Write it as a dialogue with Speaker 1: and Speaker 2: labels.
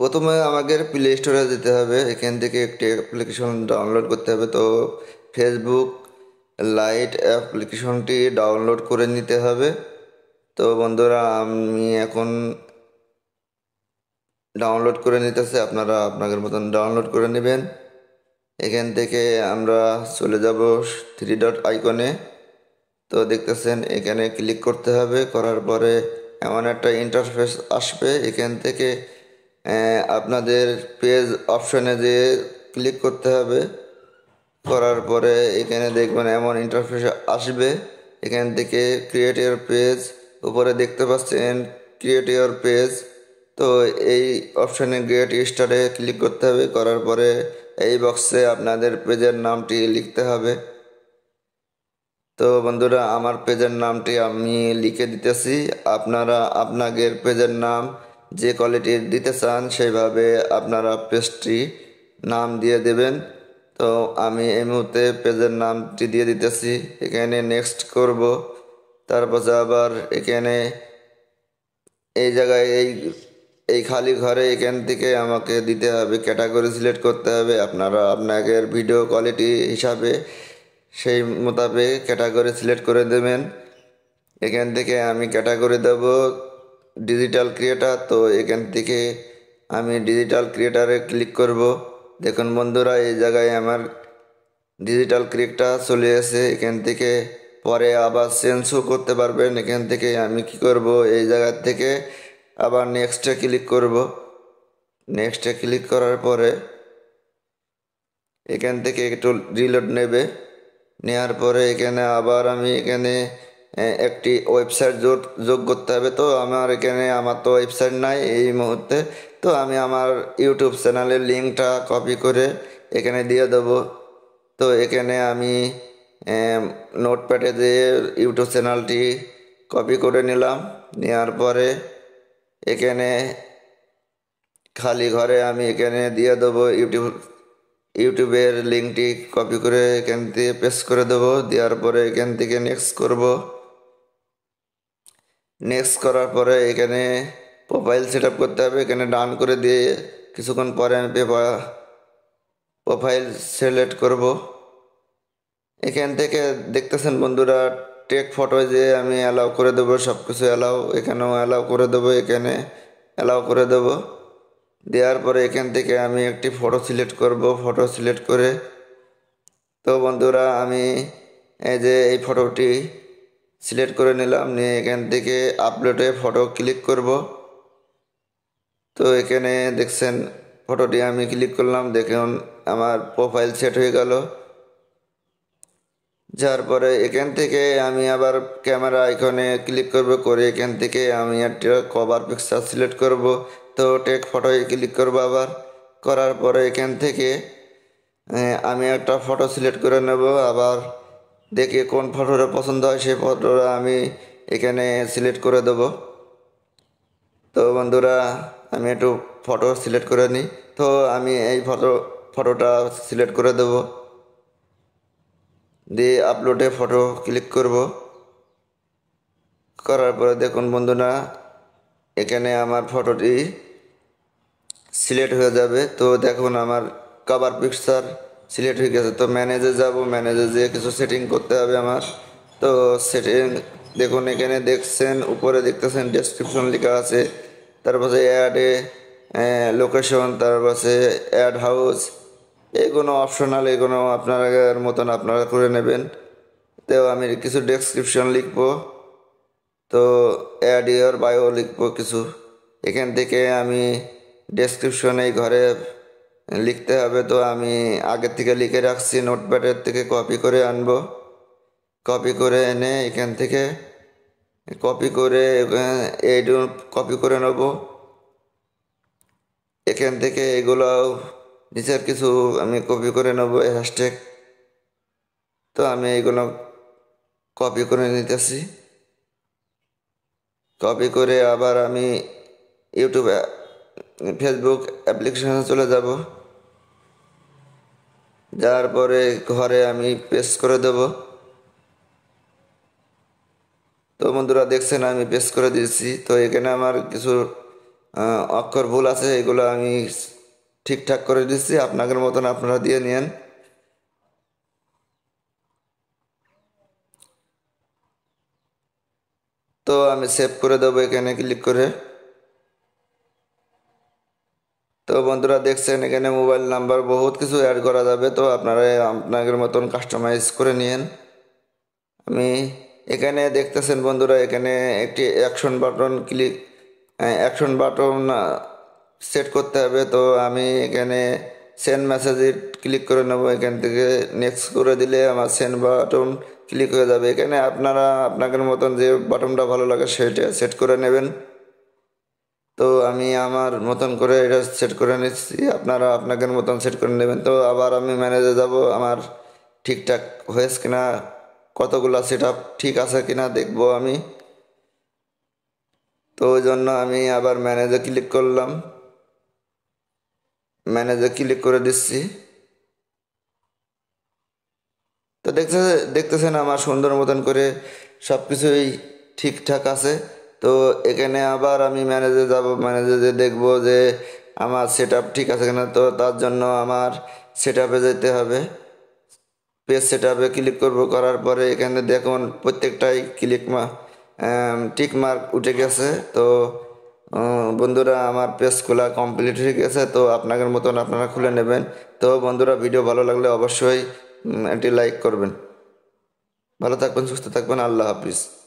Speaker 1: প্রথমে আমাদের প্লে স্টোরে যেতে হবে এখান থেকে একটি অ্যাপ্লিকেশন ডাউনলোড করতে হবে তো ফেসবুক লাইট অ্যাপ্লিকেশনটি ডাউনলোড করে নিতে হবে তো বন্ধুরা আমি এখন ডাউনলোড করে নিতেছে আপনারা আপনাদের মতন ডাউনলোড করে নেবেন এখান থেকে আমরা চলে যাব থ্রি ডট আইকনে তো দেখতেছেন এখানে ক্লিক করতে হবে করার পরে এমন একটা ইন্টারফেস আসবে এখান থেকে আপনাদের পেজ অপশনে যে ক্লিক করতে হবে করার পরে এখানে দেখবেন এমন ইন্টারফেস আসবে এখান থেকে ক্রিয়েট ইয়ার পেজ উপরে দেখতে পাচ্ছেন ক্রিয়েট ইয়ার পেজ তো এই অপশানে গ্রেট স্টারে ক্লিক করতে হবে করার পরে এই বক্সে আপনাদের পেজের নামটি লিখতে হবে তো বন্ধুরা আমার পেজের নামটি আমি লিখে দিতেছি আপনারা আপনাদের পেজের নাম যে কোয়ালিটির দিতে চান সেইভাবে আপনারা পেজটি নাম দিয়ে দেবেন তো আমি এই মুহূর্তে পেজের নামটি দিয়ে দিতেছি এখানে নেক্সট করব তারপর আবার এখানে এই জায়গায় এই এই খালি ঘরে এখান থেকে আমাকে দিতে হবে ক্যাটাগরি সিলেক্ট করতে হবে আপনারা আপনাদের ভিডিও কোয়ালিটি হিসাবে সেই মোতাবেক ক্যাটাগরি সিলেক্ট করে দেবেন এখান থেকে আমি ক্যাটাগরি দেবো ডিজিটাল ক্রিয়েটার তো এখান থেকে আমি ডিজিটাল ক্রিয়েটারে ক্লিক করব দেখুন বন্ধুরা এই জায়গায় আমার ডিজিটাল ক্রিয়েটার চলে এসে এখান থেকে পরে আবার চেঞ্জও করতে পারবেন এখান থেকে আমি কি করব এই জায়গার থেকে আবার নেক্সটে ক্লিক করব নেক্সটে ক্লিক করার পরে এখান থেকে একটু রিলোড নেবে নেওয়ার পরে এখানে আবার আমি এখানে হ্যাঁ, একটি ওয়েবসাইট যোগ করতে হবে তো আমার এখানে আমার তো ওয়েবসাইট নাই এই মুহূর্তে তো আমি আমার ইউটিউব চ্যানেলের লিঙ্কটা কপি করে এখানে দিয়ে দেবো তো এখানে আমি নোটপ্যাডে দিয়ে ইউটিউব চ্যানেলটি কপি করে নিলাম নেওয়ার পরে এখানে খালি ঘরে আমি এখানে দিয়ে দেবো ইউটিউব ইউটিউবের লিঙ্কটি কপি করে এখান থেকে পেস্ট করে দেবো দেওয়ার পরে এখান থেকে নেক্সট করবো নেক্সট করার পরে এখানে প্রোফাইল সেট করতে হবে এখানে ডান করে দিয়ে কিছুক্ষণ পরে আমি পেপার প্রোফাইল সিলেক্ট করব এখান থেকে দেখতেছেন বন্ধুরা টেক ফটো যে আমি অ্যালাউ করে দেবো সব কিছু অ্যালাউ এখানেও অ্যালাউ করে দেবো এখানে অ্যালাউ করে দেবো দেওয়ার পরে এখান থেকে আমি একটি ফটো সিলেক্ট করব ফটো সিলেক্ট করে তো বন্ধুরা আমি এই যে এই ফটোটি সিলেক্ট করে নিলাম নিয়ে এখান থেকে আপলোডে ফটো ক্লিক করব তো এখানে দেখছেন ফটোটি আমি ক্লিক করলাম দেখুন আমার প্রোফাইল সেট হয়ে গেল যার পরে এখান থেকে আমি আবার ক্যামেরা এখানে ক্লিক করব করে এখান থেকে আমি একটা কভার পিকচার সিলেক্ট করব তো টেক ফটোয় ক্লিক করব আবার করার পরে এখান থেকে আমি একটা ফটো সিলেক্ট করে নেব আবার দেখে কোন ফটোটা পছন্দ হয় সেই ফটোটা আমি এখানে সিলেক্ট করে দেব তো বন্ধুরা আমি একটু ফটো সিলেক্ট করে নিই তো আমি এই ফটো ফটোটা সিলেক্ট করে দেব দিয়ে আপলোডে ফটো ক্লিক করব করার পরে দেখুন বন্ধুরা এখানে আমার ফটোটি সিলেক্ট হয়ে যাবে তো দেখুন আমার কভার পিকচার সিলেক্ট হয়ে গেছে তো ম্যানেজে যাব ম্যানেজে যেয়ে কিছু সেটিং করতে হবে আমার তো সেটিং দেখুন এখানে দেখছেন উপরে দেখতেছেন ডেসক্রিপশন লেখা আছে তারপরে অ্যাডে লোকেশন তারপর অ্যাড হাউস এগুলো অপশনাল এগুলো আপনার মতন আপনারা করে নেবেন তো আমি কিছু ডেসক্রিপশন লিখব তো অ্যাড ইয়ার বায়ো লিখবো কিছু এখান থেকে আমি ডেসক্রিপশনে এই ঘরে লিখতে হবে তো আমি আগে থেকে লিখে রাখছি নোটপ্যাডের থেকে কপি করে আনবো কপি করে এনে এখান থেকে কপি করে এই কপি করে নেব এখান থেকে এগুলাও নিজের কিছু আমি কপি করে নেব হ্যাশট্যাগ তো আমি এইগুলো কপি করে নিতেছি কপি করে আবার আমি ইউটিউব ফেসবুক অ্যাপ্লিকেশনে চলে যাব যার পরে ঘরে আমি পেস্ট করে দেব তো বন্ধুরা দেখছেন আমি পেস্ট করে দিয়েছি তো এখানে আমার কিছু অক্ষর ভুল আছে এগুলো আমি ঠিকঠাক করে দিচ্ছি আপনাদের মতন আপনারা দিয়ে নেন তো আমি সেভ করে দেবো এখানে ক্লিক করে তো বন্ধুরা দেখছেন এখানে মোবাইল নাম্বার বহুত কিছু অ্যাড করা যাবে তো আপনারা আপনাদের মতন কাস্টমাইজ করে নিন আমি এখানে দেখতেছেন বন্ধুরা এখানে একটি action button click action button set করতে হবে তো আমি এখানে সেন্ড মেসেজ ক্লিক করে নেব এখান থেকে নেক্সট করে দিলে আমার সেন্ড বাটন ক্লিক হয়ে যাবে এখানে আপনারা আপনাদের মতন যে বাটনটা ভালো লাগে সেটা সেট করে নেবেন তো আমি আমার মতন করে এটা সেট করে নিচ্ছি আপনারা আপনাদের মতন সেট করে নেবেন তো আবার আমি ম্যানেজে যাব আমার ঠিকঠাক হয়েছে কিনা কতগুলো সেট আপ ঠিক আছে কিনা দেখব আমি তো ওই জন্য আমি আবার ম্যানেজে ক্লিক করলাম ম্যানেজে ক্লিক করে দিচ্ছি তো দেখতে দেখতেছেন আমার সুন্দর মতন করে সব কিছুই ঠিকঠাক আছে তো এখানে আবার আমি ম্যানেজে যাব ম্যানেজে যে দেখব যে আমার সেট ঠিক আছে কিনা তো তার জন্য আমার সেট যেতে হবে পেজ সেট ক্লিক করব করার পরে এখানে দেখুন প্রত্যেকটাই ক্লিক মা টিক মার্ক উঠে গেছে তো বন্ধুরা আমার পেজ খোলা কমপ্লিট হয়ে গেছে তো আপনাদের মতন আপনারা খুলে নেবেন তো বন্ধুরা ভিডিও ভালো লাগলে অবশ্যই একটি লাইক করবেন ভালো থাকবেন সুস্থ থাকবেন আল্লাহ হাফিজ